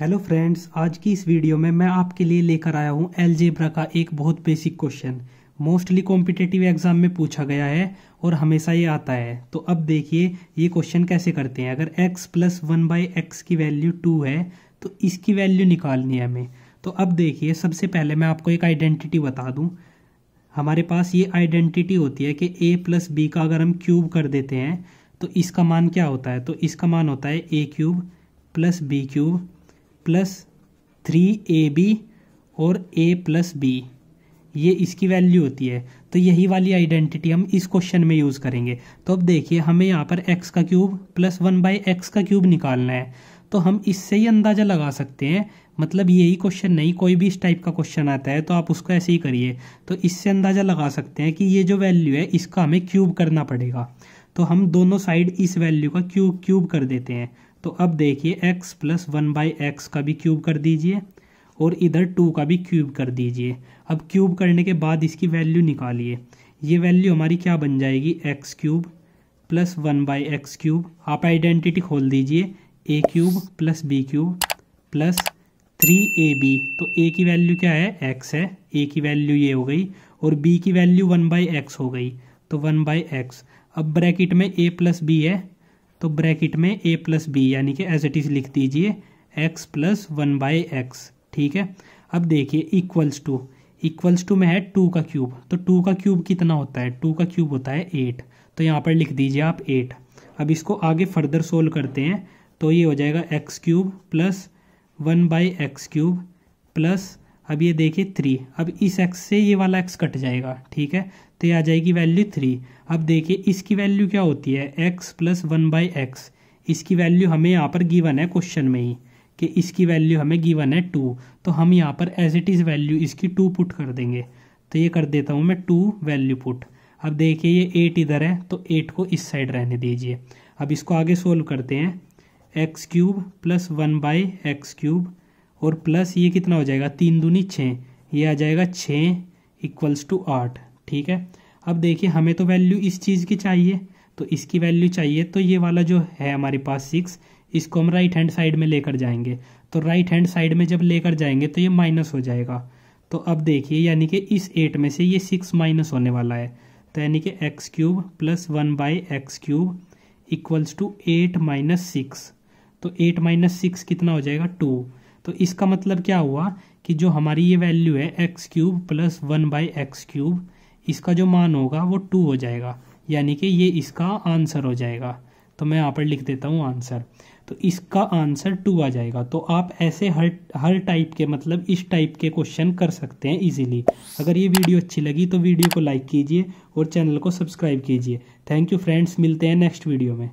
hello friends आज की इस वीडियो में मैं आपके लिए लेकर आया हूँ एलजेब्रा का एक बहुत basic question mostly competitive exam में पूछा गया है और हमेशा ये आता है तो अब देखिए ये क्वेश्चन कैसे करते हैं अगर x plus one by x की वैल्यू टू है तो इसकी वैल्यू निकालनी है हमें तो अब देखिए सबसे पहले मैं आपको एक आइडेंटिटी बता दूँ हमारे पास ये आइडेंटिटी होती है कि ए प्लस बी का अगर हम क्यूब कर देते हैं तो इसका मान क्या होता है तो इसका मान होता है a cube plus b cube plus three a b और ए प्लस बी ये इसकी वैल्यू होती है तो यही वाली आइडेंटिटी हम इस क्वेश्चन में यूज़ करेंगे तो अब देखिए हमें यहाँ पर x का cube plus one by x का क्यूब निकालना है तो हम इससे ही अंदाज़ा लगा सकते हैं मतलब यही क्वेश्चन नहीं कोई भी इस टाइप का क्वेश्चन आता है तो आप उसको ऐसे ही करिए तो इससे अंदाज़ा लगा सकते हैं कि ये जो वैल्यू है इसका हमें क्यूब करना पड़ेगा तो हम दोनों साइड इस वैल्यू का क्यूब क्यूब कर देते हैं तो अब देखिए x plus one by x का भी क्यूब कर दीजिए और इधर टू का भी क्यूब कर दीजिए अब क्यूब करने के बाद इसकी वैल्यू निकालिए ये वैल्यू हमारी क्या बन जाएगी x cube plus one by x cube आप आइडेंटिटी खोल दीजिए a cube plus b cube plus three a b तो ए की वैल्यू क्या है एक्स है ए की वैल्यू ये हो गई और बी की वैल्यू वन बाई एक्स हो गई तो वन बाई एक्स अब ब्रैकेट में ए प्लस बी है तो ब्रैकेट में ए प्लस बी यानी कि एज इट इज़ लिख दीजिए x plus one by x ठीक है अब देखिए इक्वल्स टू इक्वल्स टू में है टू का क्यूब तो टू का क्यूब कितना होता है टू का क्यूब होता है एट तो यहाँ पर लिख दीजिए आप एट अब इसको आगे फर्दर सोल्व करते हैं तो ये हो जाएगा x cube plus one by x cube plus अब ये देखिए थ्री अब इस एक्स से ये वाला एक्स कट जाएगा ठीक है तो ये आ जाएगी वैल्यू थ्री अब देखिए इसकी वैल्यू क्या होती है x plus one by x इसकी वैल्यू हमें यहाँ पर गिवन है क्वेश्चन में ही कि इसकी वैल्यू हमें गिवन है टू तो हम यहाँ पर एज इट इज़ वैल्यू इसकी टू पुट कर देंगे तो ये कर देता हूँ मैं टू वैल्यू पुट अब देखिए ये एट इधर है तो एट को इस साइड रहने दीजिए अब इसको आगे सोल्व करते हैं x cube plus one by x cube और प्लस ये कितना हो जाएगा तीन दूनी छः ये आ जाएगा छः इक्वल्स टू आठ ठीक है अब देखिए हमें तो वैल्यू इस चीज़ की चाहिए तो इसकी वैल्यू चाहिए तो ये वाला जो है हमारे पास सिक्स इसको हम राइट हैंड साइड में लेकर जाएंगे तो राइट हैंड साइड में जब लेकर जाएंगे तो ये माइनस हो जाएगा तो अब देखिए यानी कि इस एट में से ये सिक्स माइनस होने वाला है तो यानी कि x cube plus one by x cube equals to eight minus six तो एट माइनस सिक्स कितना हो जाएगा टू तो इसका मतलब क्या हुआ कि जो हमारी ये वैल्यू है x cube plus one by x cube इसका जो मान होगा वो टू हो जाएगा यानी कि ये इसका आंसर हो जाएगा तो मैं यहाँ पर लिख देता हूँ आंसर तो इसका आंसर टू आ जाएगा तो आप ऐसे हर हर टाइप के मतलब इस टाइप के क्वेश्चन कर सकते हैं इजीली अगर ये वीडियो अच्छी लगी तो वीडियो को लाइक कीजिए और चैनल को सब्सक्राइब कीजिए थैंक यू फ्रेंड्स मिलते हैं नेक्स्ट वीडियो में